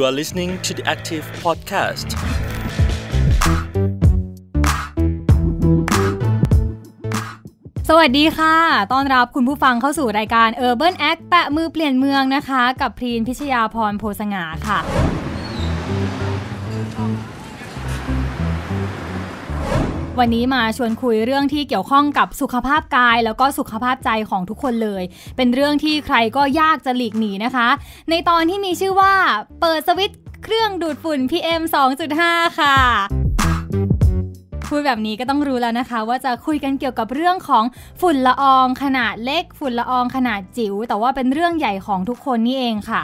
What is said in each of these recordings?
You are listening to the Active Podcast สวัสดีค่ะ ต้อนรับคุณผู้ฟังเข้าสู่รายการ Urban Act แปะมือเปลี่ยนเมืองนะคะ กับพรีนพิชยาพรโพสงาค่ะวันนี้มาชวนคุยเรื่องที่เกี่ยวข้องกับสุขภาพกาย แล้วก็สุขภาพใจของทุกคนเลย เป็นเรื่องที่ใครก็ยากจะหลีกหนีนะคะ ในตอนที่มีชื่อว่า เปิดสวิตช์เครื่องดูดฝุ่น PM 2.5 ค่ะ พูดแบบนี้ก็ต้องรู้แล้วนะคะ ว่าจะคุยกันเกี่ยวกับเรื่องของฝุ่นละอองขนาดเล็กฝุ่นละอองขนาดจิ๋วแต่ว่าเป็นเรื่องใหญ่ของทุกคนนี่เองค่ะ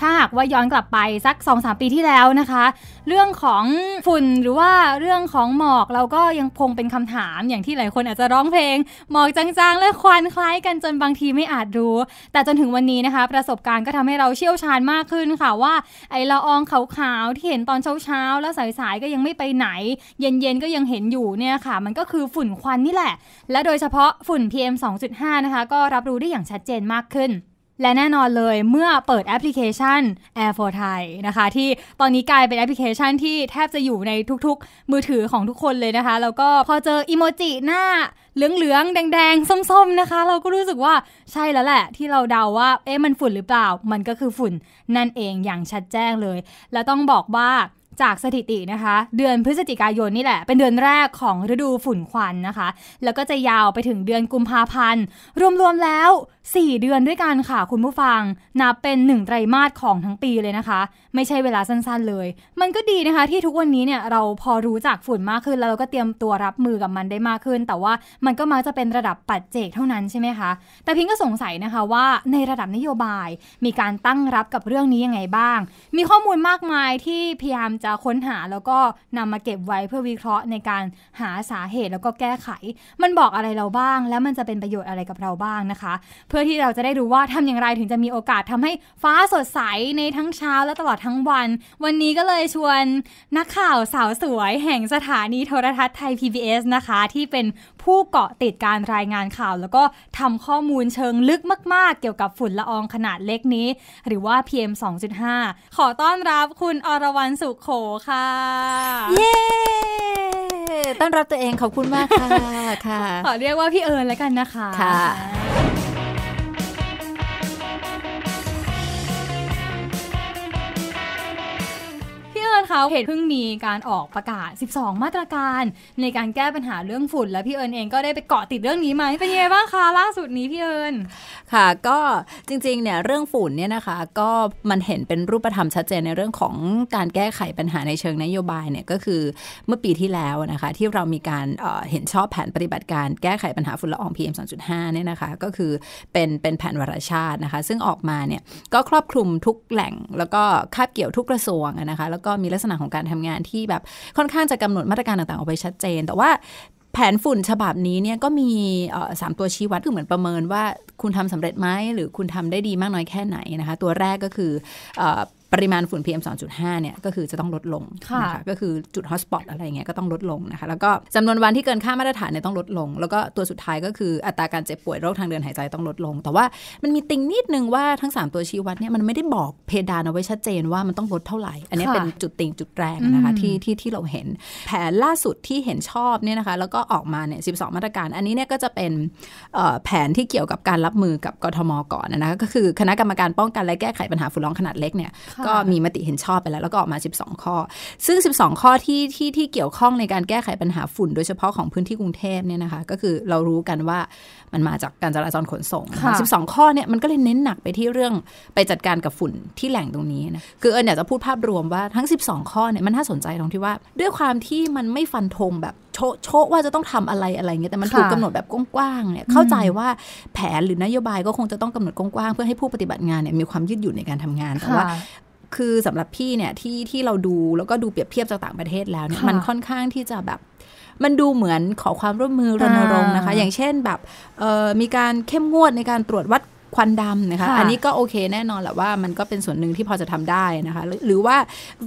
ถ้าหากว่าย้อนกลับไปสัก2-3 ปีที่แล้วนะคะ เรื่องของฝุ่นหรือว่าเรื่องของหมอกเราก็ยังคงเป็นคำถามอย่างที่หลายคนอาจจะร้องเพลง หมอกจางๆ และควันคล้ายกันจนบางทีไม่อาจรู้ แต่จนถึงวันนี้นะคะ ประสบการณ์ก็ทำให้เราเชี่ยวชาญมากขึ้นค่ะว่าไอละอองขาวๆที่เห็นตอนเช้าๆ แล้วสายๆ ก็ยังไม่ไปไหน เย็นๆก็ยังเห็นอยู่เนี่ยค่ะมันก็คือฝุ่นควันนี่แหละ และโดยเฉพาะฝุ่น PM 2.5นะคะก็รับรู้ได้อย่างชัดเจนมากขึ้นและแน่นอนเลยเมื่อเปิดแอปพลิเคชัน Air for Thai นะคะ ที่ตอนนี้กลายเป็นแอปพลิเคชันที่แทบจะอยู่ในทุกๆมือถือของทุกคนเลยนะคะ แล้วก็พอเจออิโมจิหน้าเหลืองๆ แดงๆส้มๆนะคะ เราก็รู้สึกว่าใช่แล้วแหละ ที่เราเดาว่าเอ๊ะมันฝุ่นหรือเปล่า มันก็คือฝุ่นนั่นเองอย่างชัดแจ้งเลย และต้องบอกว่าจากสถิตินะคะ เดือนพฤศจิกายนนี่แหละ เป็นเดือนแรกของฤดูฝุ่นควันนะคะ แล้วก็จะยาวไปถึงเดือนกุมภาพันธ์ รวมๆแล้ว 4 เดือนด้วยกันค่ะคุณผู้ฟัง นับเป็นหนึ่งไตรมาสของทั้งปีเลยนะคะ ไม่ใช่เวลาสั้นๆเลย มันก็ดีนะคะที่ทุกวันนี้เนี่ยเราพอรู้จักฝุ่นมากขึ้นแล้วเราก็เตรียมตัวรับมือกับมันได้มากขึ้น แต่ว่ามันก็มักจะเป็นระดับปัจเจกเท่านั้นใช่ไหมคะแต่พิงก็สงสัยนะคะว่าในระดับนโยบายมีการตั้งรับกับเรื่องนี้ยังไงบ้าง มีข้อมูลมากมายที่พยายามจะจะค้นหาแล้วก็นำมาเก็บไว้เพื่อวิเคราะห์ในการหาสาเหตุแล้วก็แก้ไข มันบอกอะไรเราบ้าง แล้วมันจะเป็นประโยชน์อะไรกับเราบ้างนะคะ เพื่อที่เราจะได้รู้ว่าทำอย่างไร ถึงจะมีโอกาสทำให้ฟ้าสดใสในทั้งเช้า และตลอดทั้งวัน วันนี้ก็เลยชวนนักข่าวสาวสวยแห่งสถานีโทรทัศน์ไทย PBS นะคะ ที่เป็นผู้เกาะติดการรายงานข่าว แล้วก็ทำข้อมูลเชิงลึกมากๆเกี่ยวกับฝุ่นละอองขนาดเล็กนี้หรือว่า PM 2.5 ขอต้อนรับคุณอรวรรณสุขโขค่ะ เย้ ต้อนรับตัวเองขอบคุณมากค่ะค่ะขอเรียกว่าพี่เอิญแล้วกันนะคะค่ะเะเหตุเพิ่งมีการออกประกาศ 12 มาตรการในการแก้ปัญหาเรื่องฝุ่น และพี่เอิญเองก็ได้ไปเกาะติดเรื่องนี้มาเป็นยังไงบ้างคะล่าสุดนี้พี่เอิญค่ะ ก็จริงๆเนี่ยเรื่องฝุ่นเนี่ยนะคะก็มันเห็นเป็นรูปธรรมชัดเจนในเรื่องของการแก้ไขปัญหาในเชิงนโยบายเนี่ยก็คือเมื่อปีที่แล้วนะคะที่เรามีการเห็นชอบแผนปฏิบัติการแก้ไขปัญหาฝุ่นละออง PM 2.5เนี่ยนะคะก็คือเป็นเป็นแผนวารชาตินะคะ ซึ่งออกมาเนี่ยก็ครอบคลุมทุกแหล่ง แล้วก็คาบเกี่ยวทุกกระทรวงนะคะแล้วก็มีลักษณะของการทำงานที่แบบค่อนข้างจะกำหนดมาตรการต่างๆออกไปชัดเจน แต่ว่าแผนฝุ่นฉบับนี้เนี่ยก็มีสามตัวชี้วัดคือเหมือนประเมินว่าคุณทำสำเร็จไหมหรือคุณทำได้ดีมากน้อยแค่ไหนนะคะตัวแรกก็คืออปริมาณฝุ่น PM 2.5เนี่ยก็คือจะต้องลดลงนะคะก็คือจุดฮอสปอตอะไรเงี้ยก็ต้องลดลงนะคะแล้วก็จำนวนวันที่เกินค่ามาตรฐานเนี่ยต้องลดลง แล้วก็ตัวสุดท้ายก็คืออัตราการเจ็บป่วยโรคทางเดินหายใจต้องลดลง แต่ว่ามันมีติงนิดนึงว่าทั้ง 3 ตัวชี้วัดเนี่ยมันไม่ได้บอกเพดานเอาไว้ชัดเจนว่ามันต้องลดเท่าไหร่อันนี้เป็นจุดติงจุดแรงนะคะที่ที่ที่เราเห็นแผนล่าสุดที่เห็นชอบเนี่ยนะคะแล้วก็ออกมาเนี่ย12 มาตรการ อันนี้เนี่ยก็จะเป็นแผนที่เกี่ยวกับการรับมือกับกทมก่อนนะคะก็คือคณะกรรมการป้องกันและแก้ไขปัญหาฝุ่นะอองขนาดเล็กเนี่ยก็มีมติเห็นชอบไปแล้วแล้วก็ออกมา 12 ข้อ ซึ่ง 12 ข้อที่ที่ที่เกี่ยวข้องในการแก้ไขปัญหาฝุ่นโดยเฉพาะของพื้นที่กรุงเทพเนี่ยนะคะก็คือเรารู้กันว่ามันมาจากการจราจรขนส่ง 12 ข้อเนี่ยมันก็เลยเน้นหนักไปที่เรื่องไปจัดการกับฝุ่นที่แหล่งตรงนี้นะคือเอิญอยากจะพูดภาพรวมว่าทั้ง 12 ข้อเนี่ยมันน่าสนใจตรงที่ว่า ด้วยความที่มันไม่ฟันธงแบบโชโชว่าจะต้องทำอะไรอะไรเงี้ยแต่มันถูกกาหนดแบบกว้างๆเนี่ยเข้าใจว่าแผนหรือนโยบายก็คงจะต้องกำหนดกว้างๆเพื่อให้ผู้ปฏิบัติงานเนี่ยมีความยืดหยุ่นในการทำงานแต่ว่าคือสำหรับพี่เนี่ยที่ที่เราดูแล้วก็ดูเปรียบเทียบจากต่างประเทศแล้วเนี่ยมันค่อนข้างที่จะแบบ มันดูเหมือนขอความร่วมมือรณรงค์นะคะ อย่างเช่นแบบ มีการเข้มงวดในการตรวจวัดควันดำนะคะ อันนี้ก็โอเคแน่นอนแหละว่ามันก็เป็นส่วนหนึ่งที่พอจะทำได้นะคะ หรือว่า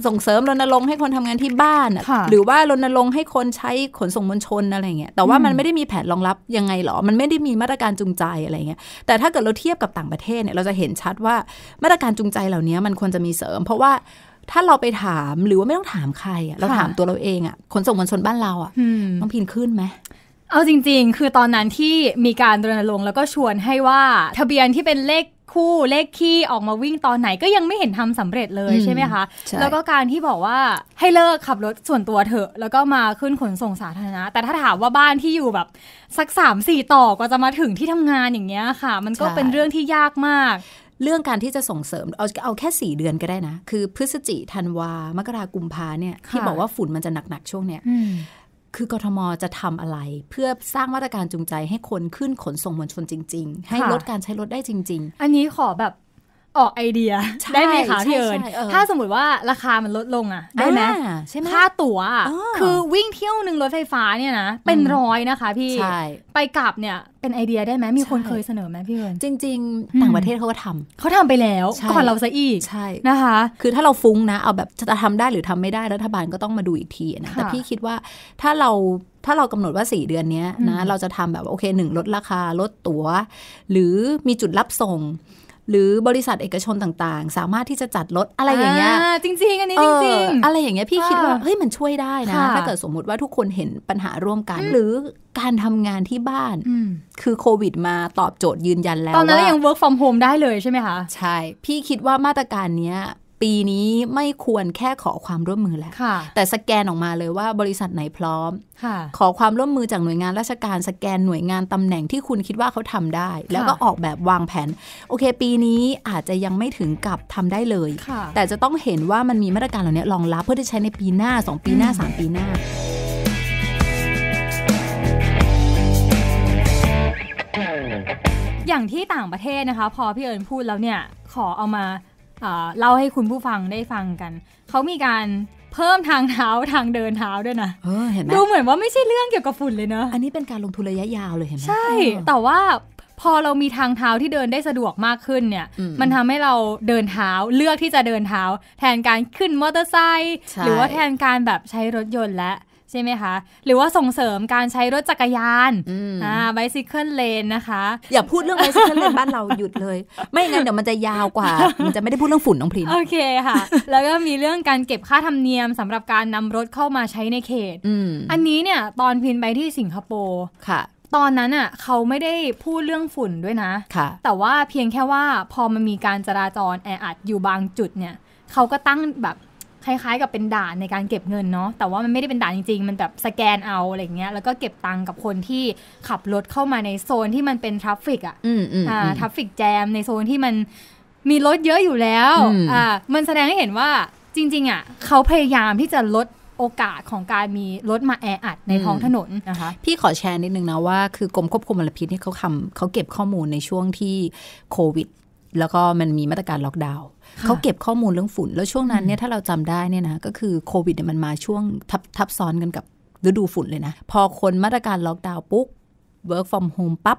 ส่งเสริมรณรงค์ให้คนทำงานที่บ้าน หรือว่ารณรงค์ให้คนใช้ขนส่งมวลชนอะไรเงี้ยแต่ว่ามันไม่ได้มีแผนรองรับยังไงหรอ มันไม่ได้มีมาตรการจูงใจอะไรเงี้ยแต่ถ้าเกิดเราเทียบกับต่างประเทศเนี่ยเราจะเห็นชัดว่ามาตรการจูงใจเหล่านี้มันควรจะมีเสริม เพราะว่าถ้าเราไปถามหรือว่าไม่ต้องถามใครอะเราถามตัวเราเองอะขนส่งมวลชนบ้านเราอะต้องพินขึ้นไหมเอาจริงๆ คือตอนนั้นที่มีการรณรงค์แล้วก็ชวนให้ว่าทะเบียนที่เป็นเลขคู่เลขคี่ออกมาวิ่งตอนไหนก็ยังไม่เห็นทำสำเร็จเลยใช่ไหมคะ แล้วก็การที่บอกว่าให้เลิกขับรถส่วนตัวเถอะ แล้วก็มาขึ้นขนส่งสาธารณะ แต่ถ้าถามว่าบ้านที่อยู่แบบสัก3ามสี่ต่อกาจะมาถึงที่ทำงานอย่างเงี้ยค่ะ มันก็เป็นเรื่องที่ยากมาก เรื่องการที่จะส่งเสริมเอาเอาแค่4เดือนก็ได้นะ คือ พฤศจิธันวามกรากุมภาเนี่ยที่บอกว่าฝุ่นมันจะหนักๆช่วงเนี้ยคือกทมจะทำอะไร เพื่อสร้างมาตรการจูงใจให้คนขึ้นขนส่งมวลชนจริงๆ ให้ลดการใช้รถได้จริงๆ อันนี้ขอแบบออกไอเดียได้ไหมคะพี่เอิญถ้าสมมติว่าราคามันลดลงอ่ะ ได้ไหมค่าตั๋วคือวิ่งเที่ยวหนึ่งรถไฟฟ้าเนี่ยนะ เป็นร้อยนะคะ พี่ ไปกลับเนี่ย เป็นไอเดียได้ไหมมีคนเคยเสนอไหมพี่เอิญจริงๆต่างประเทศเขาก็ทำเขาทำไปแล้วก่อนเราซะอีกใช่นะคะ คือถ้าเราฟุ้งนะเอาแบบจะทำได้หรือทำไม่ได้รัฐบาลก็ต้องมาดูอีกทีนะแต่พี่คิดว่าถ้าเราถ้าเรากำหนดว่า4เดือนนี้นะเราจะทำแบบโอเคหนึ่งลดราคาลดตั๋วหรือมีจุดรับส่งหรือบริษัทเอกชนต่างๆ สามารถที่จะจัดรถอะไรอย่างเงี้ยจริง ๆ อันนี้ จริงๆอะไรอย่างเงี้ยพี่คิดว่า เฮ้ยมันช่วยได้นะ ถ้าเกิดสมมุติว่าทุกคนเห็นปัญหาร่วมกันหรือการทำงานที่บ้าน คือโควิดมาตอบโจทย์ยืนยันแล้ว ตอนนั้นยัง work from home ได้เลยใช่ไหมคะ ใช่ พี่คิดว่ามาตรการเนี้ยปีนี้ไม่ควรแค่ขอความร่วมมือแล้วแต่สแกนออกมาเลยว่า บริษัทไหนพร้อมขอความร่วมมือจากหน่วยงานราชการสแกนหน่วยงานตำแหน่งที่คุณคิดว่าเขาทำได้ แล้วก็ออกแบบวางแผนโอเค ปีนี้อาจจะยังไม่ถึงกับทำได้เลยแต่จะต้องเห็นว่ามันมีมาตรการเหล่านี้รองรับเพื่อที่ใช้ในปีหน้า 2 ปีหน้า 3 ปีหน้า อย่างที่ต่างประเทศนะคะพอพี่เอิญพูดแล้วเนี่ยขอเอามาเล่าให้คุณผู้ฟังได้ฟังกัน เขามีการเพิ่มทางเท้าทางเดินเท้าด้วยนะเออเห็นไหมดูเหมือนว่าไม่ใช่เรื่องเกี่ยวกับฝุ่นเลยเนอะอันนี้เป็นการลงทุนระยะยาวเลยเห็นไหมใช่ แต่ว่าพอเรามีทางเท้าที่เดินได้สะดวกมากขึ้นเนี่ย มันทำให้เราเดินเท้าเลือกที่จะเดินเท้าแทนการขึ้นมอเตอร์ไซค์หรือว่าแทนการแบบใช้รถยนต์และใช่ไหมคะหรือว่าส่งเสริมการใช้ รถจักรยานอ่าไบซิเคิลเลนนะคะอย่าพูดเรื่องไบซิเคิลเลนบ้านเราหยุดเลย ไม่งั้นเดี๋ยวมันจะยาวกว่า มันจะไม่ได้พูดเรื่องฝุ่นน้องพรินโอเคค่ะแล้วก็มีเรื่องการเก็บค่าธรรมเนียมสำหรับการนำรถเข้ามาใช้ในเขตอันนี้เนี่ยตอนพินไปที่สิงคโปร์ค่ะ ตอนนั้นอ่ะเขาไม่ได้พูดเรื่องฝุ่นด้วยนะะแต่ว่าเพียงแค่ว่า พอมันมีการจราจรแออัดอยู่บางจุดเนี่ยเขาก็ตั้งแบบคล้ายๆกับเป็นด่านในการเก็บเงินเนาะ แต่ว่ามันไม่ได้เป็นด่านจริงๆ มันแบบสแกนเอาอะไรเงี้ย แล้วก็เก็บตังค์กับคนที่ขับรถเข้ามาในโซนที่มันเป็นทราฟฟิก อ่ะอ่าทราฟฟิกแจมในโซนที่มัน มีรถเยอะอยู่แล้ว อ่า มันแสดงให้เห็นว่าจริงๆอ่ะเขาพยายามที่จะลดโอกาสของการมีรถมาแออัดในท้องถนนนะคะ พี่ขอแชร์นิดนึงนะว่าคือกรมควบคุมมลพิษนี่เขาทำเขาเก็บข้อมูลในช่วงที่โควิดแล้วก็มันมีมาตรการล็อกดาวน์เขาเก็บข้อมูลเรื่องฝุ่น แล้วช่วงนั้นเนี่ยถ้าเราจำได้เนี่ยนะก็คือโควิดเนี่ยมันมาช่วงทับทับซ้อนกันกับฤดูฝุ่นเลยนะ พอคนมาตรการล็อกดาวน์ปุ๊บ work from home ปั๊บ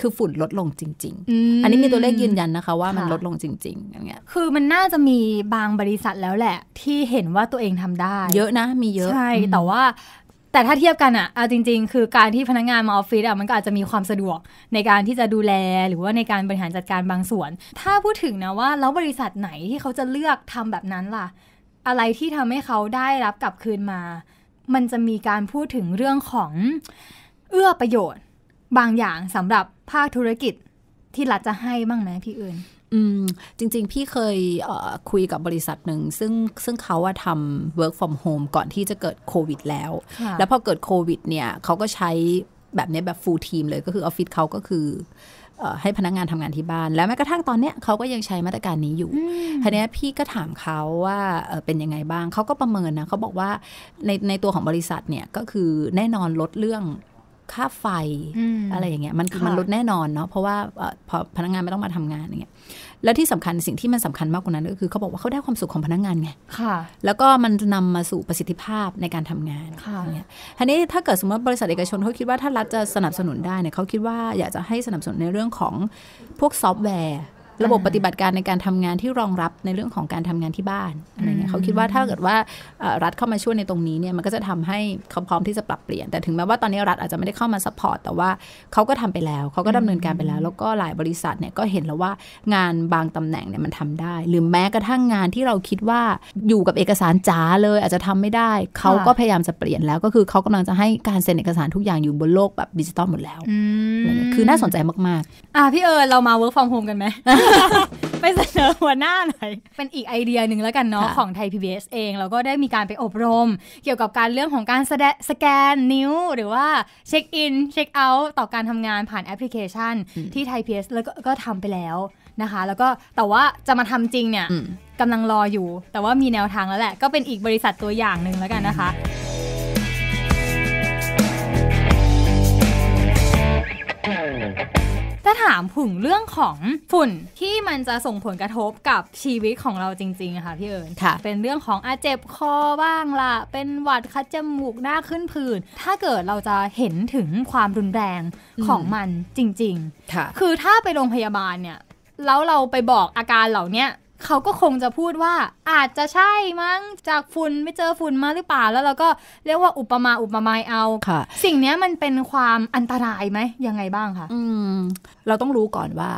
คือฝุ่นลดลงจริง ๆ อันนี้มีตัวเลขยืนยันนะคะ ว่ามันลดลงจริงๆอย่างเงี้ยคือมันน่าจะมีบางบริษัทแล้วแหละที่เห็นว่าตัวเองทำได้ เยอะนะ มีเยอะใช่แต่ว่าแต่ถ้าเทียบกันอะเอาจริงๆ คือการที่พนักงงานมาออฟฟิศอะมันก็อาจจะมีความสะดวกในการที่จะดูแลหรือว่าในการบริหารจัดการบางส่วน ถ้าพูดถึงนะว่า แล้วบริษัทไหนที่เขาจะเลือกทำแบบนั้นล่ะ อะไรที่ทำให้เขาได้รับกลับคืนมา มันจะมีการพูดถึงเรื่องของ เอื้อประโยชน์บางอย่างสำหรับภาคธุรกิจที่รัฐจะให้บ้างไหมพี่เอิญอืมจริง ๆ พี่เคยคุยกับบริษัทหนึ่ง ซึ่งซึ่งเขาว่าทำ work from home ก่อนที่จะเกิดโควิดแล้ว แล้วพอเกิดโควิดเนี่ยเขาก็ใช้แบบนี้แบบ full team เลยก็คือออฟฟิศเขาก็คือให้พนักงงานทำงานที่บ้าน แล้วแม้กระทั่งตอนเนี้ยเขาก็ยังใช้มาตรการนี้อยู่ทีนี้พี่ก็ถามเขาว่าเป็นยังไงบ้างเขาก็ประเมินนะเขาบอกว่าในในตัวของบริษัทเนี่ยก็คือแน่นอนลดเรื่องค่าไฟอะไรอย่างเงี้ยมันมันลดแน่นอนเนาะเพราะว่าพอพนักงานไม่ต้องมาทำงานอย่างเงี้ยแล้วที่สำคัญสิ่งที่มันสำคัญมากกว่านั้นก็คือเขาบอกว่าเขาได้ความสุขของพนักงานไงค่ะแล้วก็มันนำมาสู่ประสิทธิภาพในการทำงานค่ะเนี่ยทีนี้ถ้าเกิดสมมติบริษัทเอกชนเขาคิดว่าถ้ารัฐจะสนับสนุนได้เนี่ยเขาคิดว่าอยากจะให้สนับสนุนในเรื่องของพวกซอฟต์แวร์ระบบปฏิบัติการในการทำงานที่รองรับในเรื่องของการทำงานที่บ้านอะไรเงี้ยเขาคิดว่าถ้าเกิดว่ารัฐเข้ามาช่วยในตรงนี้เนี่ยมันก็จะทำให้เขาพร้อมที่จะปรับเปลี่ยน แต่ถึงแม้ว่าตอนนี้รัฐอาจจะไม่ได้เข้ามาซัพพอร์ตแต่ว่าเขาก็ทำไปแล้ว เขาก็ดำเนินการไปแล้ว แล้วก็หลายบริษัทเนี่ยก็เห็นแล้วว่างานบางตำแหน่งเนี่ยมันทำได้ หรือแม้กระทั่งงานที่เราคิดว่าอยู่กับเอกสารจ๋าเลย อาจจะทำไม่ได้เขาก็พยายามจะเปลี่ยนแล้ว ก็คือเขากำลังจะให้การเซ็นเอกสารทุกอย่างอยู่บนโลกแบบดิจิตอลหมดแล้วคือน่าสนใจมากๆอ่ะพี่เอิญเรามาิร์กฟอร์มโฮมกันไหมไปเสนอหัวหน้าหน่อย เป็นอีกไอเดียหนึ่งแล้วกันเนาะของไทย PBS เอง เราก็ได้มีการไปอบรม เกี่ยวกับการเรื่องของการสแกนนิ้ว หรือว่าเช็คอิน เช็คเอาท์ต่อการทำงานผ่านแอปพลิเคชันที่ไทย PBS แล้วก็ทำไปแล้วนะคะ แล้วก็แต่ว่าจะมาทำจริงเนี่ยกำลังรออยู่ แต่ว่ามีแนวทางแล้วแหละ ก็เป็นอีกบริษัทตัวอย่างหนึ่งแล้วกันนะคะถ้าถามผึงเรื่องของฝุ่นที่มันจะส่งผลกระทบกับชีวิตของเราจริง ๆ ค่ะพี่เอิญเป็นเรื่องของอาเจ็บคอบ้างล่ะเป็นหวัดคัดจมูกหน้าขึ้นผื่นถ้าเกิดเราจะเห็นถึงความรุนแรงของมันจริง ๆ คือถ้าไปโรงพยาบาลเนี่ย แล้วเราไปบอกอาการเหล่านี้เขาก็คงจะพูดว่า อาจจะใช่มั้ง จากฝุ่นไม่เจอฝุ่นมาหรือเปล่าแล้วเราก็เรียกว่าอุปมาอุปไมยเอาสิ่งนี้มันเป็นความอันตรายไหมยังไงบ้างคะอืม เราต้องรู้ก่อนว่า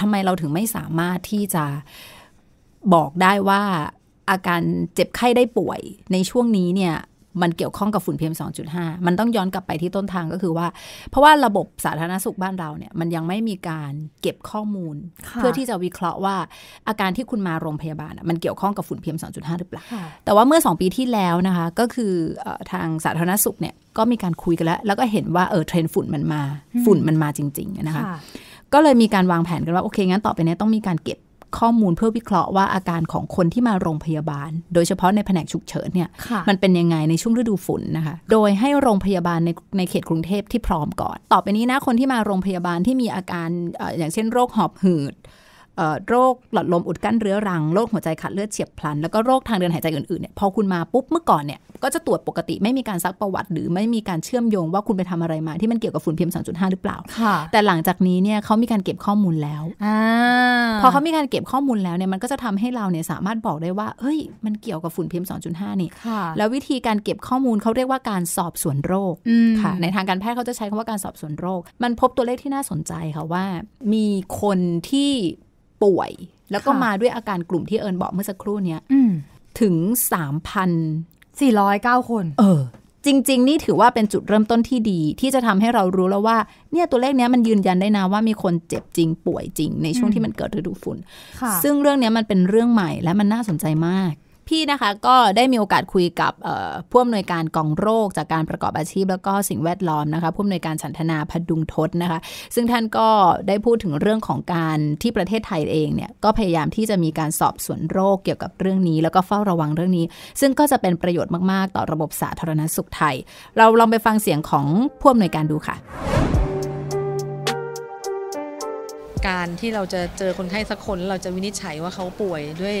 ทำไมเราถึงไม่สามารถที่จะบอกได้ว่าอาการเจ็บไข้ได้ป่วยในช่วงนี้เนี่ยมันเกี่ยวข้องกับฝุ่น PM 2.5มันต้องย้อนกลับไปที่ต้นทางก็คือว่า เพราะว่าระบบสาธารณสุขบ้านเราเนี่ย มันยังไม่มีการเก็บข้อมูล เพื่อที่จะวิเคราะห์ว่า อาการที่คุณมาโรงพยาบาลมันเกี่ยวข้องกับฝุ่น PM 2.5หรือเปล่า แต่ว่าเมื่อ 2 ปีที่แล้วนะคะ ก็คือทางสาธารณสุขเนี่ย ก็มีการคุยกันแล้ว แล้วก็เห็นว่าเออเทรนฝุ่นมันมา ฝุ่นมันมาจริงๆนะคะ ก็เลยมีการวางแผนกันว่าโอเคงั้นต่อไปนี้ต้องมีการเก็บข้อมูลเพื่อวิเคราะห์ว่าอาการของคนที่มาโรงพยาบาล โดยเฉพาะในแผนกฉุกเฉินเนี่ยมันเป็นยังไงในช่วงฤดูฝนนะคะ โดยให้โรงพยาบาลในในเขตกรุงเทพที่พร้อมก่อน ต่อไปนี้นะ คนที่มาโรงพยาบาลที่มีอาการอย่างเช่นโรคหอบหืดโรคหลอดลม อุดกั้นเรื้อรัง โรคหัวใจขาดเลือดเฉียบพลัน แล้วก็โรค ทางเดินหายใจอื่นๆเนี่ยพอคุณมาปุ๊บเมื่อก่อนเนี่ยก็จะตรวจปกติไม่มีการซักประวัติ หรือไม่มีการเชื่อมโยงว่าคุณไปทำอะไรมาที่มันเกี่ยวกับฝุ่นพีมสองจุดห้าหรือเปล่า แต่หลังจากนี้เนี่ยเขามีการเก็บข้อมูลแล้วอพอเขามีการเก็บข้อมูลแล้วเนี่ยมันก็จะทำให้เราเนี่ยสามารถบอกได้ว่าเฮ้ย มันเกี่ยวกับฝุ่นพีมสองจุดห้านี่แล้ววิธีการเก็บข้อมูลเขาเรียกว่าการสอบสวนโรคค่ะในทางการแพทย์เขาจะใช้คำว่าการสอบสวนโรค มันพบตัวเลขที่น่าสนใจค่ะว่า มีคนที่ป่วย แล้วก็มาด้วยอาการกลุ่มที่เอิญบอกเมื่อสักครู่เนี้ยถึงสามพันสี่ร้อยเก้าคน เออ จริง ๆนี่ถือว่าเป็นจุดเริ่มต้นที่ดีที่จะทำให้เรารู้แล้วว่า เนี่ยตัวเลขเนี้ยมันยืนยันได้นะ ว่ามีคนเจ็บจริง ป่วยจริง ในช่วงที่มันเกิดฤดูฝนซึ่งเรื่องเนี้ยมันเป็นเรื่องใหม่และมันน่าสนใจมากพี่นะคะก็ได้มีโอกาสคุยกับผู้อำนวยการกองโรค จากการประกอบอาชีพแล้วก็สิ่งแวดล้อมนะคะผู้อำนวยการสันทนาพดุงทศนะคะซึ่งท่านก็ได้พูดถึงเรื่องของการที่ประเทศไทยเองเนี่ยก็พยายามที่จะมีการสอบสวนโรคเกี่ยวกับเรื่องนี้ แล้วก็เฝ้าระวังเรื่องนี้ ซึ่งก็จะเป็นประโยชน์มากๆ ต่อระบบสาธารณสุขไทย เราลองไปฟังเสียงของผู้อำนวยการดูค่ะ การที่เราจะเจอคนไข้สักคนเราจะวินิจฉัยว่าเขาป่วยด้วย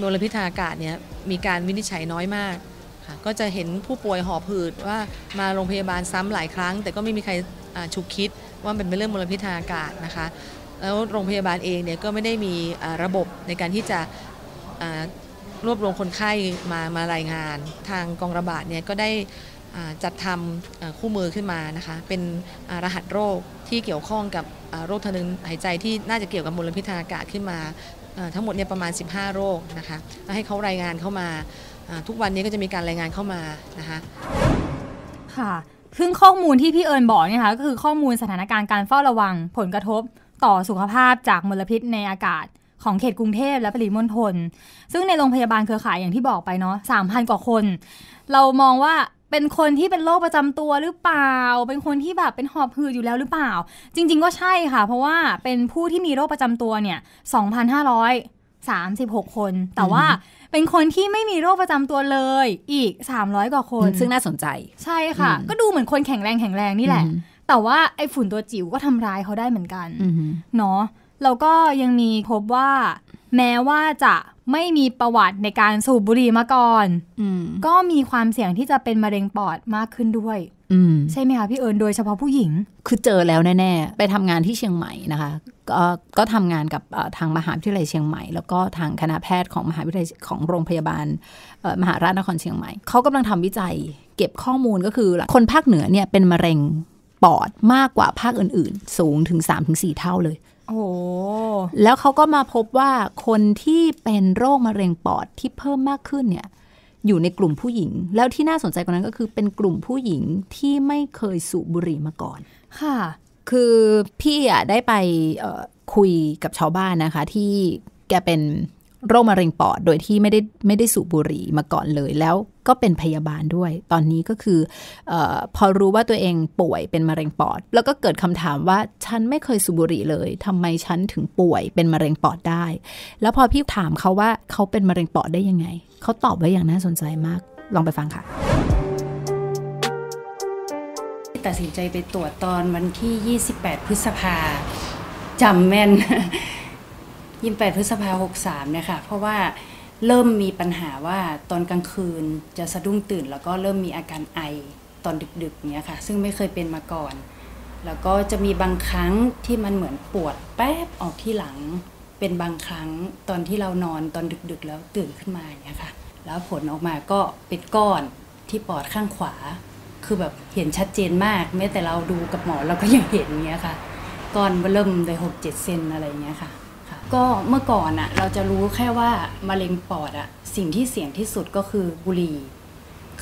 มลพิษทางอากาศเนี่ยมีการวินิจฉัยน้อยมากค่ะก็จะเห็นผู้ป่วยหอบหืดว่ามาโรงพยาบาลซ้ำหลายครั้ง แต่ก็ไม่มีใครฉุกคิดว่าเป็นเรื่องมลพิษทางอากาศนะคะแล้วโรงพยาบาลเองเนี่ยก็ไม่ได้มีระบบในการที่จะรวบรวมคนไข้มามารายงาน ทางกองระบาดเนี่ยก็ได้จัดทำคู่มือขึ้นมานะคะเป็นรหัสโรคที่เกี่ยวข้องกับโรคทางเดินหายใจที่น่าจะเกี่ยวกับมลพิษทางอากาศขึ้นมาทั้งหมดเนี่ยประมาณ 15 โรคนะคะให้เขารายงานเข้ามา ทุกวันนี้ก็จะมีการรายงานเข้ามานะคะ ค่ะซึ่งข้อมูลที่พี่เอิญบอกเนี่ยค่ะ ก็คือข้อมูลสถานการณ์การเฝ้าระวังผลกระทบต่อสุขภาพจากมลพิษในอากาศของเขตกรุงเทพและปริมณฑล ซึ่งในโรงพยาบาลเครือข่ายอย่างที่บอกไปเนาะสามพกว่าคน เรามองว่าเป็นคนที่เป็นโรคประจำตัวหรือเปล่า เป็นคนที่แบบเป็นหอบหืดอยู่แล้วหรือเปล่า จริงๆ ก็ใช่ค่ะ เพราะว่าเป็นผู้ที่มีโรคประจำตัวเนี่ย 2,536 คน แต่ว่าเป็นคนที่ไม่มีโรคประจำตัวเลย อีก 300 กว่าคน ซึ่งน่าสนใจ ใช่ค่ะ ก็ดูเหมือนคนแข็งแรงแข็งแรงนี่แหละ แต่ว่าไอ้ฝุ่นตัวจิ๋วก็ทำร้ายเขาได้เหมือนกัน เนาะแล้วก็ยังมีพบว่า แม้ว่าจะไม่มีประวัติในการสูบบุหรี่มาก่อนอก็มีความเสี่ยงที่จะเป็นมะเร็งปอดมากขึ้นด้วยใช่ไหมคะ พี่เอิญโดยเฉพาะผู้หญิง คือเจอแล้วแน่ ๆ ไปทำงานที่เชียงใหม่นะคะ ก็ก็ทำงานกับทางมหาวิทยาลัยเชียงใหม่ แล้วก็ทางคณะแพทย์ของมหาวิทยาลัยของโรงพยาบาลมหาราชนครเชียงใหม่ เขากำลังทำวิจัยเก็บข้อมูลก็คือ คนภาคเหนือเนี่ยเป็นมะเร็งปอดมากกว่าภาคอื่น ๆ สูงถึง3-4เท่าเลยโอ้แล้วเขาก็มาพบว่าคนที่เป็นโรคมะเร็งปอดที่เพิ่มมากขึ้นเนี่ย อยู่ในกลุ่มผู้หญิง แล้วที่น่าสนใจกว่านั้นก็คือเป็นกลุ่มผู้หญิงที่ไม่เคยสูบบุหรี่มาก่อนค่ะ คือพี่อ่ะได้ไปคุยกับชาวบ้านนะคะที่แกเป็นโรคมะเร็งปอด โดยที่ไม่ได้ไม่ได้สูบบุหรี่มาก่อนเลย แล้วก็เป็นพยาบาลด้วย ตอนนี้ก็คืออพอรู้ว่าตัวเองป่วยเป็นมะเร็งปอด แล้วก็เกิดคำถามว่าฉันไม่เคยสูบบุหรี่เลยทำไมฉันถึงป่วยเป็นมะเร็งปอดได้ แล้วพอพี่ถามเขาว่าเขาเป็นมะเร็งปอดได้ยังไง เขาตอบไว้อย่างน่าสนใจมาก ลองไปฟังค่ะ ตัดสินใจไปตรวจตอนวันที่ 28 พฤษภาจำแม่นยี่แปดพฤษภาหกสามเนี่ยค่ะเพราะว่าเริ่มมีปัญหาว่าตอนกลางคืนจะสะดุ้งตื่น แล้วก็เริ่มมีอาการไอตอนดึกๆเนี้ยค่ะซึ่งไม่เคยเป็นมาก่อน แล้วก็จะมีบางครั้งที่มันเหมือนปวดแป๊บออกที่หลังเป็นบางครั้งตอนที่เรานอนตอนดึกๆ แล้วตื่นขึ้นมาเนี้ยค่ะแล้วผลออกมาก็เป็นก้อนที่ปอดข้างขวา คือแบบเห็นชัดเจนมากแม้แต่เราดูกับหมอเราก็ยังเห็นเงี้ยค่ะก้อนเริ่มเลยหกเจ็ดเซนอะไรเงี้ยค่ะก็เมื่อก่อนอะเราจะรู้แค่ว่ามะเร็งปอดอะสิ่งที่เสี่ยงที่สุดก็คือบุหรี่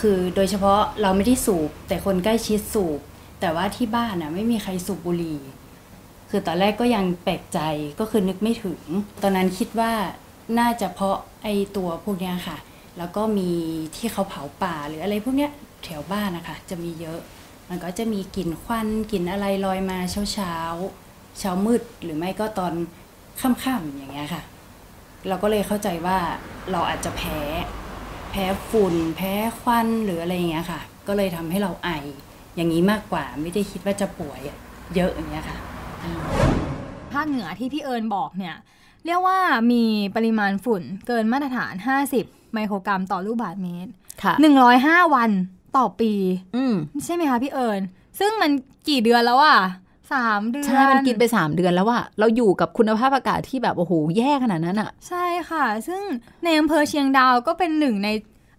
คือโดยเฉพาะเราไม่ได้สูบแต่คนใกล้ชิดสูบ แต่ว่าที่บ้านอะไม่มีใครสูบบุหรี่คือตอนแรกก็ยังแปลกใจก็คือนึกไม่ถึง ตอนนั้นคิดว่าน่าจะเพราะไอตัวพวกเนี้ยค่ะ แล้วก็มีที่เขาเผาป่าหรืออะไรพวกเนี้ยแถวบ้านนะคะจะมีเยอะ มันก็จะมีกลิ่นควันกลิ่นอะไรลอยมาเช้าเช้าเช้ามืดหรือไม่ก็ตอนข้ามๆอย่างเงี้ยค่ะ เราก็เลยเข้าใจว่าเราอาจจะแพ้ แพ้ฝุ่นแพ้ควันหรืออะไรอย่างเงี้ยค่ะ ก็เลยทำให้เราไออย่างนี้มากกว่าไม่ได้คิดว่าจะป่วยเยอะอย่างเงี้ยค่ะภาคเหนือที่พี่เอิญบอกเนี่ย เรียกว่ามีปริมาณฝุ่นเกินมาตรฐาน50ไมโครกรัมต่อลูกบาศก์เมตรหนึ่งร้อยห้าวันต่อปีใช่ไหมคะพี่เอิญซึ่งมันกี่เดือนแล้วอะสามเดือน ใช่ มันกินไปสามเดือนแล้วอะเราอยู่กับคุณภาพอากาศที่แบบโอ้โห แย่ขนาดนั้นอะใช่ค่ะ ซึ่งในอำเภอเชียงดาวก็เป็นหนึ่งใน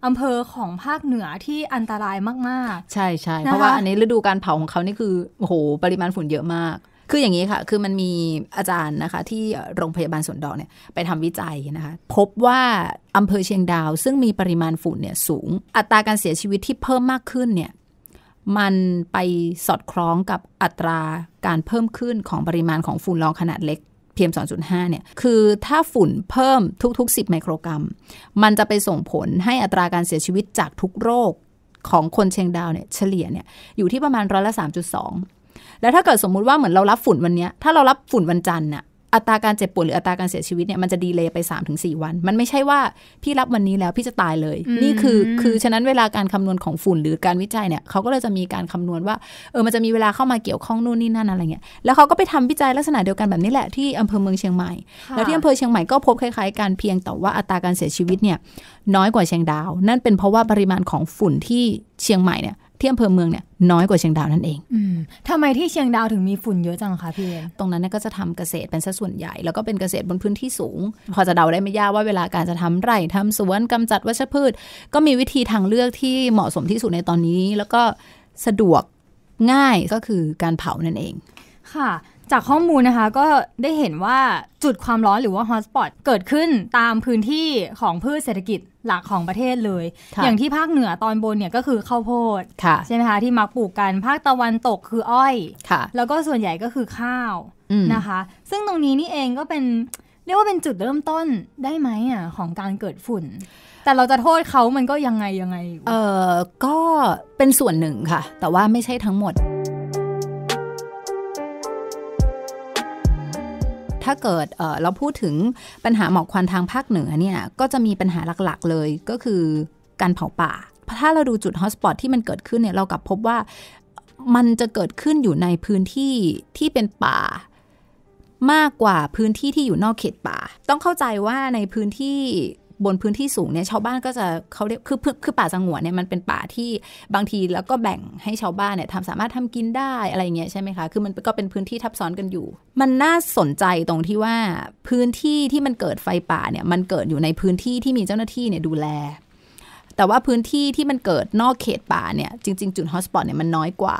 อำเภอของภาคเหนือที่อันตรายมากๆ ใช่ใช่ เพราะว่าอันนี้ฤดูการเผาของเขานี่คือโอ้โห ปริมาณฝุ่นเยอะมาก คืออย่างนี้ค่ะ คือมันมีอาจารย์นะคะ ที่โรงพยาบาลสวนดอกเนี่ยไปทำวิจัยนะคะ พบว่าอำเภอเชียงดาวซึ่งมีปริมาณฝุ่นเนี่ยสูง อัตราการเสียชีวิตที่เพิ่มมากขึ้นเนี่ยมันไปสอดคล้องกับอัตราการเพิ่มขึ้นของปริมาณของฝุ่นละองขนาดเล็ก PM 2.5เนี่ย คือถ้าฝุ่นเพิ่มทุกๆ 10 ไมโครกรัม มันจะไปส่งผลให้อัตราการเสียชีวิตจากทุกโรคของคนเชียงดาวเนี่ยเฉลี่ยเนี่ยอยู่ที่ประมาณร้อยละ 3.2 แล้วถ้าเกิดสมมุติว่าเหมือนเรารับฝุ่นวันนี้ ถ้าเรารับฝุ่นวันจันทร์น่ะอัตราการเจ็บป่วยหรืออัตราการเสียชีวิตเนี่ยมันจะดีเลยไป3สวัน มันไม่ใช่ว่า พี่รับวันนี้แล้ว พี่จะตายเลย นี่คือคือฉะนั้นเวลาการคำนวณของฝุ่นหรือการวิจัยเนี่ยเขาก็เลยจะมีการคำนวณว่าเออมันจะมีเวลาเข้ามาเกี่ยวข้องนู่นนี่นั่นอะไรเงี้ยแล้วเขาก็ไปทำวิจัยลักษณะเดียวกันแบบนี้แหละที่อำเภอเมืองเชียงใหม่แล้วที่อำเภอเชียงใหม่ก็พบคล้ายๆกันเพียงแต่ว่าอัตราการเสียชีวิตเนี่ยน้อยกว่าเชียงดาวนั่นเป็นเพราะว่าปริมาณของฝุ่นที่เชียงใหม่เนี่ยที่อำเภอเมืองเนี่ยน้อยกว่าเชียงดาวนั่นเองอทำไมที่เชียงดาวถึงมีฝุ่นเยอะจังคะพี่เอตรงนั้นก็จะทำเกษตรเป็นสัดส่วนใหญ่ แล้วก็เป็นเกษตรบนพื้นที่สูง พอจะเดาได้ไม่ยากว่าเวลาการจะทำไร่ ทำสวนกำจัดวัชพืช ก็มีวิธีทางเลือกที่เหมาะสมที่สุดในตอนนี้แล้วก็สะดวกง่ายก็คือการเผานั่นเอง ค่ะจากข้อมูลนะคะก็ได้เห็นว่าจุดความร้อนหรือว่าฮอตสปอตเกิดขึ้นตามพื้นที่ของพืชเศรษฐกิจหลักของประเทศเลย อย่างที่ภาคเหนือตอนบนเนี่ยก็คือข้าวโพดใช่ไหมคะ ที่มักปลูกกันภาคตะวันตกคืออ้อยแล้วก็ส่วนใหญ่ก็คือข้าวนะคะ ซึ่งตรงนี้นี่เองก็เป็นเรียกว่าเป็นจุดเริ่มต้นได้ไหมอ่ะของการเกิดฝุ่น แต่เราจะโทษเขามันก็ยังไงยังไงเออก็เป็นส่วนหนึ่งค่ะ แต่ว่าไม่ใช่ทั้งหมดถ้าเกิดเเราพูดถึงปัญหาหมอกควันทางภาคเหนือเนี่ย ก็จะมีปัญหาหลัก ๆเลยก็คือการเผาป่า ถ้าเราดูจุดฮอสปอตที่มันเกิดขึ้นเนี่ย เรากลับพบว่ามันจะเกิดขึ้นอยู่ในพื้นที่ที่เป็นป่า มากกว่าพื้นที่ที่อยู่นอกเขตป่า ต้องเข้าใจว่าในพื้นที่บนพื้นที่สูงเนี่ยชาวบ้านก็จะเขาเรียกคือคือป่าสงวนเนี่ยมันเป็นป่าที่บางทีแล้วก็แบ่งให้ชาวบ้านเนี่ยทำสามารถทำกินได้อะไรเงี้ยใช่ไหมคะคือมันก็เป็นพื้นที่ทับซ้อนกันอยู่ มันน่าสนใจตรงที่ว่าพื้นที่ที่มันเกิดไฟป่าเนี่ยมันเกิดอยู่ในพื้นที่ที่มีเจ้าหน้าที่เนี่ยดูแล แต่ว่าพื้นที่ที่มันเกิดนอกเขตป่าเนี่ยจริงๆจุดฮอสปอตเนี่ยมันน้อยกว่า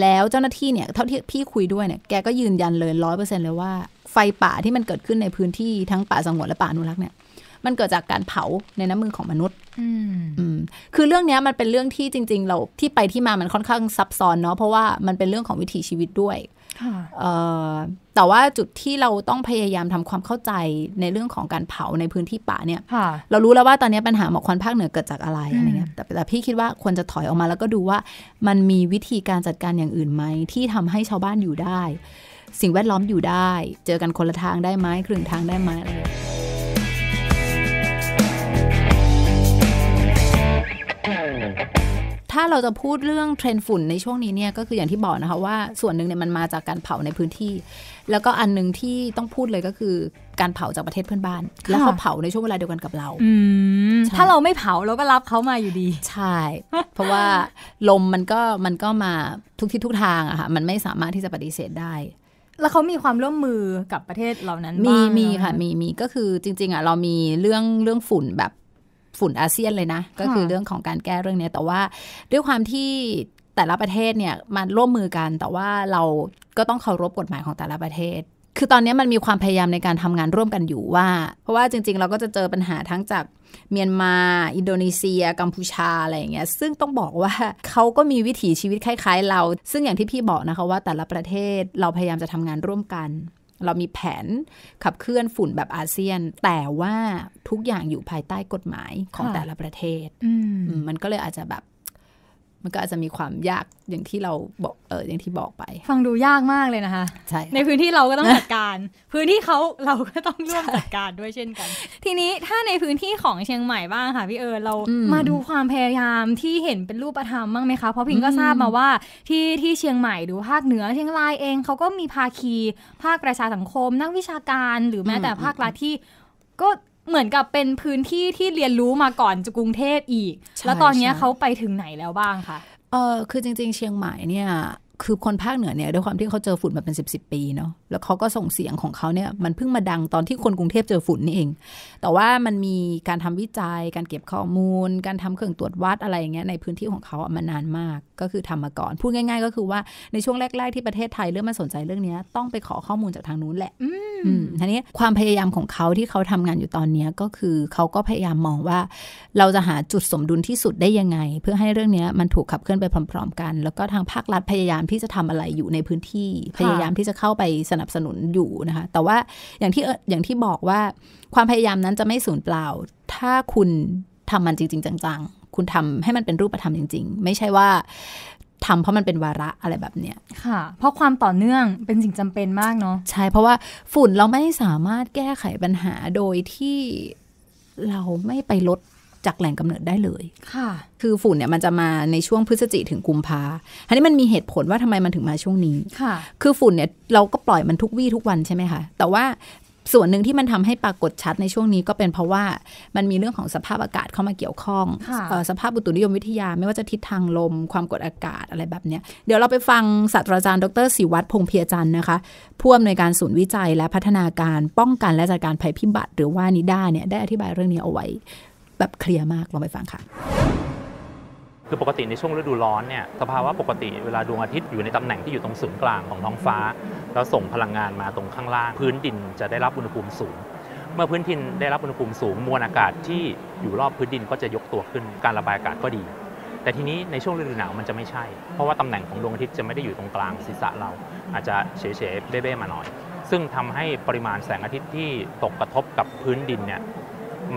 แล้วเจ้าหน้าที่เนี่ยเท่าที่พี่คุยด้วยเนี่ยแกก็ยืนยันเลยร้อยเปอร์เซ็นต์เลยว่าไฟป่าที่มันเกิดขึ้นในพื้นที่ทั้งป่าสงวนและป่าอนุรักษ์เนี่ยมันเกิดจากการเผาในน้ำมือของมนุษย์ คือเรื่องนี้มันเป็นเรื่องที่จริง ๆ เราที่ไปที่มามันค่อนข้างซับซ้อนเนาะเพราะว่ามันเป็นเรื่องของวิถีชีวิตด้วย แต่ว่าจุดที่เราต้องพยายามทำความเข้าใจในเรื่องของการเผาในพื้นที่ป่าเนี่ย เรารู้แล้วว่าตอนนี้ปัญหาหมอกควันภาคเหนือเกิดจากอะไรอะไรเงี้ยแต่แต่พี่คิดว่าควรจะถอยออกมาแล้วก็ดูว่ามันมีวิธีการจัดการอย่างอื่นไหมที่ทำให้ชาวบ้านอยู่ได้ สิ่งแวดล้อมอยู่ได้ เจอกันคนละทางได้ไหมครึ่งทางได้ไหมอะไรถ้าเราจะพูดเรื่องเทรนฝุ่นในช่วงนี้เนี่ยก็คืออย่างที่บอกนะคะว่าส่วนหนึ่งเนี่ยมันมาจากการเผาในพื้นที่ แล้วก็อันหนึ่งที่ต้องพูดเลยก็คือการเผาจากประเทศเพื่อนบ้าน แล้วเขาเผาในช่วงเวลาเดียวกันกับเราถ้าเราไม่เผาเราก็รับเขามาอยู่ดีใช่เพราะว่าลมมันก็มันก็มาทุกทิศทุกทางอะค่ะมันไม่สามารถที่จะปฏิเสธได้ แล้วเขามีความร่วมมือกับประเทศเหล่านั้นมีมีค่ะมีมีก็คือจริง ๆอ่ะเรามีเรื่องเรื่องฝุ่นแบบฝุ่นอาเซียนเลยนะ ก็คือเรื่องของการแก้เรื่องนี้แต่ว่าด้วยความที่แต่ละประเทศเนี่ยมันร่วมมือกัน แต่ว่าเราก็ต้องเคารพกฎหมายของแต่ละประเทศ คือตอนนี้มันมีความพยายามในการทำงานร่วมกันอยู่ว่า เพราะว่าจริง ๆ เราก็จะเจอปัญหาทั้งจากเมียนมา อินโดนีเซีย กัมพูชา อะไรอย่างเงี้ยซึ่งต้องบอกว่าเขาก็มีวิถีชีวิตคล้าย ๆ เรา ซึ่งอย่างที่พี่บอกนะคะว่าแต่ละประเทศเราพยายามจะทำงานร่วมกันเรามีแผนขับเคลื่อนฝุ่นแบบอาเซียน แต่ว่าทุกอย่างอยู่ภายใต้กฎหมายของแต่ละประเทศมันก็เลยอาจจะแบบมันก็อาจจะมีความยากอย่างที่เราบอกเอออย่างที่บอกไป ฟังดูยากมากเลยนะคะใช่ในพื้นที่เราก็ต้องจัดการ พื้นที่เขาเราก็ต้องร่วมจัดการด้วยเช่นกัน ทีนี้ถ้าในพื้นที่ของเชียงใหม่บ้างค่ะพี่เอิเรามาดูความพยายามที่เห็นเป็นรูปธรรมบ้างไหมคะ เพราะพิงก็ทราบมาว่าที่ที่เชียงใหม่หรือภาคเหนือ เชียงรายเองเขาก็มีภาคี ภาคประชาสังคม นักวิชาการ หรือแม้แต่ภาครัฐที่ก็เหมือนกับเป็นพื้นที่ที่เรียนรู้มาก่อนจากกรุงเทพอีก แล้วตอนนี้เขาไปถึงไหนแล้วบ้างคะ เออคือจริงๆ เชียงใหม่เนี่ยคือคนภาคเหนือเนี่ยด้วยความที่เขาเจอฝุ่นมาเป็นสิบสิบปีเนาะแล้วเขาก็ส่งเสียงของเขาเนี่ยมันเพิ่งมาดังตอนที่คนกรุงเทพเจอฝุ่นนี่เอง แต่ว่ามันมีการทำวิจัย การเก็บข้อมูล การทำเครื่องตรวจวัดอะไรอย่างเงี้ยในพื้นที่ของเขามานานมาก ก็คือทำมาก่อนพูดง่าย ๆ ก็คือว่าในช่วงแรก ๆที่ประเทศไทยเริ่มมาสนใจเรื่องนี้ต้องไปขอข้อมูลจากทางนู้นแหละ อืมทีนี้ความพยายามของเขาที่เขาทำงานอยู่ตอนนี้ก็คือเขาก็พยายามมองว่า เราจะหาจุดสมดุลที่สุดได้ยังไง เพื่อให้เรื่องนี้มันถูกขับเคลื่อนไปพร้อมๆกันแล้วก็ทางภาครัฐพยายามที่จะทำอะไรอยู่ในพื้นที่พยายามที่จะเข้าไปสนับสนุนอยู่นะคะแต่ว่าอย่างที่อย่างที่บอกว่า ความพยายามนั้นจะไม่สูญเปล่า ถ้าคุณทำมันจริง ๆจังๆ คุณทำให้มันเป็นรูปธรรมจริงๆ ไม่ใช่ว่าทำเพราะมันเป็นวาระอะไรแบบเนี้ยค่ะ เพราะความต่อเนื่องเป็นสิ่งจำเป็นมากเนาะใช่เพราะว่าฝุ่นเราไม่สามารถแก้ไขปัญหาโดยที่เราไม่ไปลดจากแหล่งกำเนิดได้เลย ค่ะ คือฝุ่นเนี่ยมันจะมาในช่วงพฤศจิกถึงกุมภาอันนี้มันมีเหตุผลว่าทำไมมันถึงมาช่วงนี้ ค่ะ คือฝุ่นเนี่ย เราก็ปล่อยมันทุกวี่ทุกวันใช่ไหมคะ แต่ว่า ส่วนหนึ่งที่มันทำให้ปรากฏชัดในช่วงนี้ก็เป็นเพราะว่ามันมีเรื่องของสภาพอากาศเข้ามาเกี่ยวข้องสภาพอุตุนิยมวิทยาไม่ว่าจะทิศทางลมความกดอากาศอะไรแบบนี้ เดี๋ยวเราไปฟังศาสตราจารย์ดรศิวัตรพงเพียจันนะคะ ผู้อำนวยการศูนย์วิจัยและพัฒนาการป้องกันและจัดการภัยพิบัติหรือว่านิด้าเนี่ยได้อธิบายเรื่องนี้เอาไว้แบบเคลียร์มากลองไปฟังค่ะ คือปกติ ในช่วงฤดูร้อนเนี่ยสภาวะปกติเวลาดวงอาทิตย์อยู่ในตำแหน่งที่อยู่ตรงศูนย์กลางของท้องฟ้า แล้วส่งพลังงานมาตรงข้างล่าง พื้นดินจะได้รับอุณหภูมิสูง เมื่อพื้นดินได้รับอุณหภูมิสูงมวลอากาศที่อยู่รอบพื้นดินก็จะยกตัวขึ้นการระบายอากาศก็ดี แต่ทีนี้ในช่วงฤดูหนาวมันจะไม่ใช่ เพราะว่าตำแหน่งของดวงอาทิตย์จะไม่ได้อยู่ตรงกลางศีรษะเรา อาจจะเฉยๆเบ้ๆมาหน่อย ซึ่งทำให้ปริมาณแสงอาทิตย์ที่ตกกระทบกับพื้นดินเนี่ย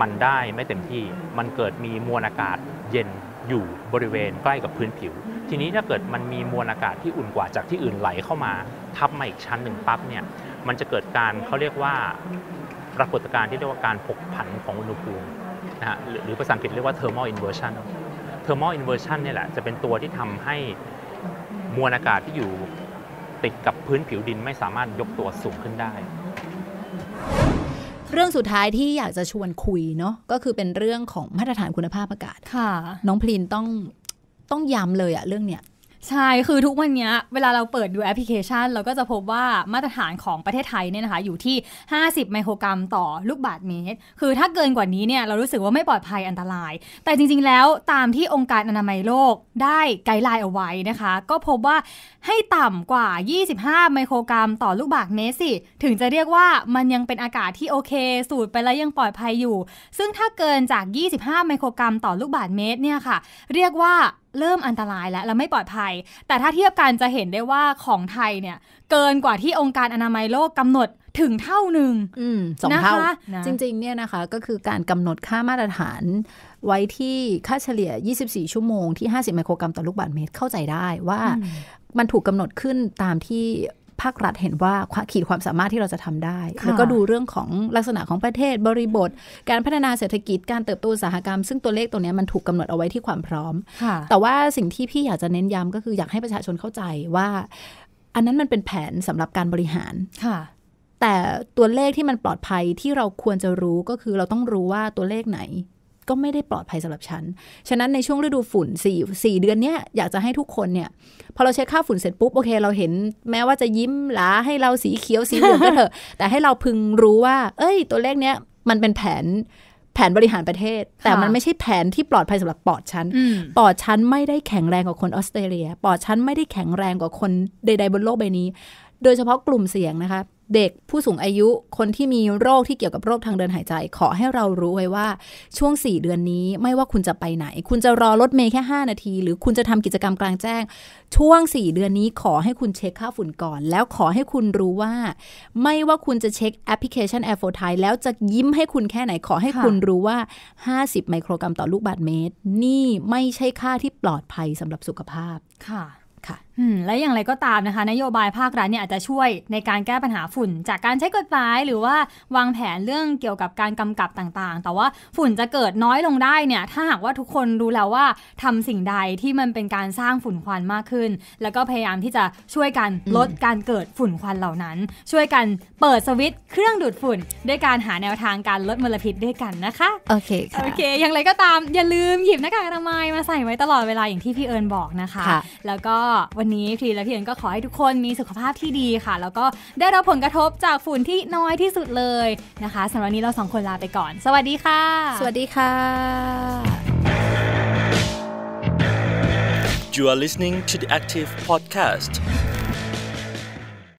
มันได้ไม่เต็มที่ มันเกิดมีมวลอากาศเย็นอยู่บริเวณใกล้กับพื้นผิว ทีนี้ถ้าเกิดมันมีมวลอากาศที่อุ่นกว่าจากที่อื่นไหลเข้ามาทับมาอีกชั้นหนึ่งปั๊บเนี่ย มันจะเกิดการเขาเรียกว่าปรากฏการณ์ที่เรียกว่าการผกผันของอุณหภูมินะฮะหรือภาษาอังกฤษเรียกว่า thermal inversion thermal inversion เนี่ยแหละจะเป็นตัวที่ทำให้มวลอากาศที่อยู่ติดกับพื้นผิวดิน ไม่สามารถยกตัวสูงขึ้นได้เรื่องสุดท้ายที่อยากจะชวนคุยเนาะก็คือเป็นเรื่องของมาตรฐานคุณภาพอากาศ ค่ะ น้องพลินต้อง ต้องย้ำเลยอะเรื่องเนี้ยใช่ คือทุกวันนี้เวลาเราเปิดดูแอปพลิเคชัน เราก็จะพบว่ามาตรฐานของประเทศไทยเนี่ยนะคะอยู่ที่ 50 ไมโครกรัมต่อลูกบาทเมตร คือถ้าเกินกว่านี้เนี่ยเรารู้สึกว่าไม่ปลอดภัยอันตราย แต่จริงๆ แล้วตามที่องค์การอนามัยโลกได้ไกด์ไลน์เอาไว้นะคะ ก็พบว่าให้ต่ำกว่า 25 ไมโครกรัมต่อลูกบาทเมตรสิ ถึงจะเรียกว่ามันยังเป็นอากาศที่โอเค สูดไปแล้วยังปลอดภัยอยู่ ซึ่งถ้าเกินจาก 25 ไมโครกรัมต่อลูกบาทเมตรเนี่ยค่ะ เรียกว่าเริ่มอันตรายแล้ว และไม่ปลอดภัย แต่ถ้าเทียบกันจะเห็นได้ว่าของไทยเนี่ย เกินกว่าที่องค์การอนามัยโลกกำหนดถึงเท่าหนึ่งสองเท่านะจริง ๆ เนี่ยนะคะก็คือการกำหนดค่ามาตรฐาน ไว้ที่ค่าเฉลี่ย 24 ชั่วโมงที่ 50 ไมโครกรัมต่อลูกบาศก์เมตร เข้าใจได้ว่ามันถูกกำหนดขึ้นตามที่ภาครัฐเห็นว่าขีดความสามารถที่เราจะทำได้ แล้วก็ดูเรื่องของลักษณะของประเทศ บริบท การพัฒนาเศรษฐกิจการเติบโตอุตสาหกรรม ซึ่งตัวเลขตัวนี้มันถูกกาหนดเอาไว้ที่ความพร้อมแต่ว่าสิ่งที่พี่อยากจะเน้นย้ำก็คืออยากให้ประชาชนเข้าใจว่า อันนั้นมันเป็นแผนสำหรับการบริหารค่ะ แต่ตัวเลขที่มันปลอดภัยที่เราควรจะรู้ก็คือเราต้องรู้ว่าตัวเลขไหนก็ไม่ได้ปลอดภัยสำหรับฉัน ฉะนั้นในช่วงฤดูฝุ่น4 4เดือนเนี้ยอยากจะให้ทุกคนเนี่ย พอเราเช็คค่าฝุ่นเสร็จปุ๊บ โอเค เราเห็นแม้ว่าจะยิ้มหลาให้เราสีเขียว สีเหลืองก็เถอะ แต่ให้เราพึงรู้ว่า เอ้ย ตัวเลขเนี้ยมันเป็นแผน แผนบริหารประเทศ แต่มันไม่ใช่แผนที่ปลอดภัยสำหรับปอดฉันปอดฉันไม่ได้แข็งแรงกว่าคนออสเตรเลียปอดฉันไม่ได้แข็งแรงกว่าคนใดๆ บนโลกใบนี้ โดยเฉพาะกลุ่มเสี่ยงนะคะเด็กผู้สูงอายุคนที่มีโรคที่เกี่ยวกับโรคทางเดินหายใจ ขอให้เรารู้ไว้ว่า ช่วง 4 เดือนนี้ไม่ว่าคุณจะไปไหน คุณจะรอรถเมย์แค่ 5 นาที หรือคุณจะทำกิจกรรมกลางแจ้ง ช่วง 4 เดือนนี้ขอให้คุณเช็คค่าฝุ่นก่อน แล้วขอให้คุณรู้ว่า ไม่ว่าคุณจะเช็คแอปพลิเคชัน Air for Thai แล้วจะยิ้มให้คุณแค่ไหนขอให้คุณรู้ว่า 50 ไมโครกรัมต่อลูกบาศก์เมตร นี่ไม่ใช่ค่าที่ปลอดภัยสำหรับสุขภาพค่ะค่ะและอย่างไรก็ตามนะคะนโยบายภาครัฐเนี่ย อาจจะช่วยในการแก้ปัญหาฝุ่นจากการใช้กฎหมายหรือว่าวางแผนเรื่องเกี่ยวกับการกำกับต่างๆ แต่ว่าฝุ่นจะเกิดน้อยลงได้เนี่ย ถ้าหากว่าทุกคนรู้แล้วว่าทำสิ่งใดที่มันเป็นการสร้างฝุ่นควันมากขึ้น แล้วก็พยายามที่จะช่วยกันลดการเกิดฝุ่นควันเหล่านั้น ช่วยกันเปิดสวิตช์เครื่องดูดฝุ่นด้วยการหาแนวทางการลดมลพิษด้วยกันนะคะโอเคค่ะโอเค อย่างไรก็ตามอย่าลืมหยิบหน้ากากอนามัยมาใส่ไว้ตลอดเวลาอย่างที่พี่เอิญบอกนะคะ แล้วก็ันนี้ทีและพียนก็ขอให้ทุกคนมีสุขภาพที่ดีค่ะ แล้วก็ได้รับผลกระทบจากฝุ่นที่น้อยที่สุดเลย นะคะสำหรับวันนี้เราสองคนลาไปก่อน สวัสดีค่ะ สวัสดีค่ะ You are listening to the Active Podcast